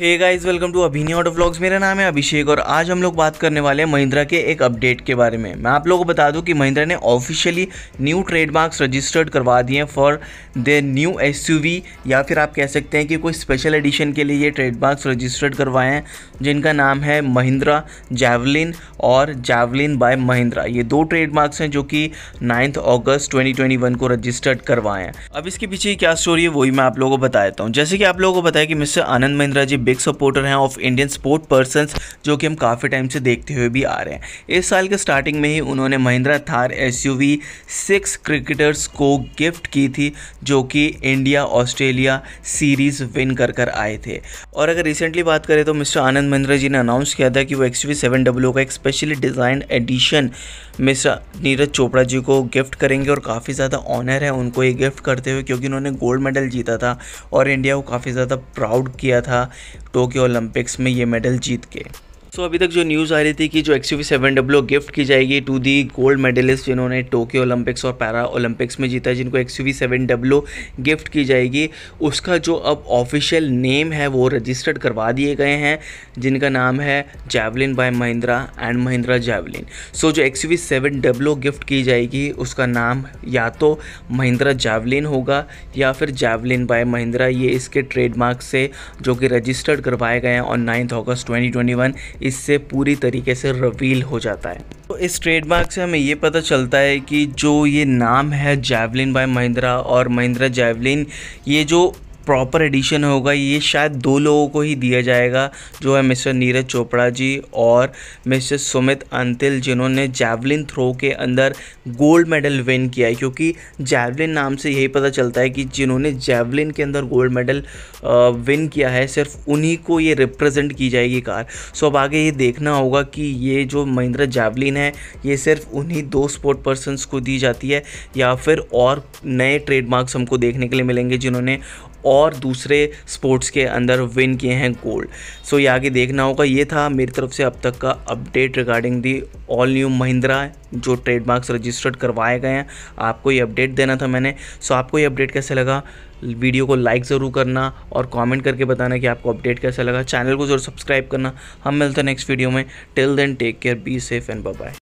hey guys welcome to Abhini auto blogs मेरा नाम है अभिषेक और आज हम लोग बात करने वाले हैं महिंद्रा के एक अपडेट के बारे में मैं आप लोगों को बता दूं कि महिंद्रा ने ऑफिशियली न्यू ट्रेडमार्क्स रजिस्टर्ड करवा दिए हैं फॉर द न्यू एसयूवी या फिर आप कह सकते हैं कि कोई स्पेशल एडिशन के लिए ये ट्रेडमार्क्स रजिस्टर्ड करवाए हैं जिनका नाम है महिंद्रा जैवलिन और जैवलिन बाय महिंद्रा ये दो ट्रेडमार्क्स हैं जो कि नाइन्थ ऑगस्ट ट्वेंटी को रजिस्टर्ड करवाए हैं अब इसके पीछे क्या स्टोरी है वही मैं आप लोगों को बता देता हूँ जैसे कि आप लोगों को बताया कि mister Anand Mahindra ji big supporter हैं ऑफ इंडियन स्पोर्ट पर्सन जो कि हम काफ़ी टाइम से देखते हुए भी आ रहे हैं इस साल के स्टार्टिंग में ही उन्होंने Mahindra Thar S six cricketers को गिफ्ट की थी जो कि इंडिया ऑस्ट्रेलिया सीरीज़ विन कर कर आए थे और अगर रिसेंटली बात करें तो मिस्टर आनंद महिंद्रा जी ने अनाउंस किया था कि वो एक्स वी सेवन डब्ल्यू का एक specially design edition mister Neeraj Chopra ji को गिफ्ट करेंगे और काफ़ी ज़्यादा ऑनर है उनको ये गिफ्ट करते हुए क्योंकि उन्होंने गोल्ड मेडल जीता था और इंडिया को काफ़ी ज़्यादा प्राउड किया था टोक्यो ओलंपिक्स में ये मेडल जीत के so, अभी तक जो न्यूज़ आ रही थी कि जो X U seven W gift की जाएगी टू दी गोल्ड मेडलिस्ट जिन्होंने टोक्यो ओलंपिक्स और पैरा ओलंपिक्स में जीता जिनको X U seven W gift की जाएगी उसका जो अब ऑफिशियल नेम है वो रजिस्टर्ड करवा दिए गए हैं जिनका नाम है javelin by Mahindra and Mahindra javelin so जो X U seven W gift की जाएगी उसका नाम या तो महिंद्रा जैवलिन होगा या फिर जैवलिन बाय महिंद्रा ये इसके ट्रेडमार्क से जो कि रजिस्टर्ड करवाए गए हैं ऑन नाइन्थ अगस्त ट्वेंटी इससे पूरी तरीके से रिवील हो जाता है तो इस ट्रेडमार्क से हमें ये पता चलता है कि जो ये नाम है जैवलिन बाय महिंद्रा और महिंद्रा जैवलिन ये जो प्रॉपर एडिशन होगा ये शायद दो लोगों को ही दिया जाएगा जो है मिस्टर नीरज चोपड़ा जी और मिस्टर सुमित अंतिल जिन्होंने जैवलिन थ्रो के अंदर गोल्ड मेडल विन किया है क्योंकि जैवलिन नाम से यही पता चलता है कि जिन्होंने जैवलिन के अंदर गोल्ड मेडल विन किया है सिर्फ उन्हीं को ये रिप्रेजेंट की जाएगी कार सो अब आगे ये देखना होगा कि ये जो महिंद्रा जैवलिन है ये सिर्फ उन्हीं दो स्पोर्ट पर्सनस को दी जाती है या फिर और नए ट्रेडमार्क्स हमको देखने के लिए मिलेंगे जिन्होंने और और दूसरे स्पोर्ट्स के अंदर विन किए हैं गोल्ड सो ये आगे देखना होगा ये था मेरी तरफ से अब तक का update regarding the all new Mahindra जो ट्रेडमार्क्स रजिस्टर्ड करवाए गए हैं आपको ये अपडेट देना था मैंने सो आपको ये अपडेट कैसे लगा वीडियो को लाइक ज़रूर करना और कमेंट करके बताना कि आपको अपडेट कैसा लगा चैनल को ज़रूर सब्सक्राइब करना हम मिलते हैं नेक्स्ट वीडियो में till then take care be safe and bye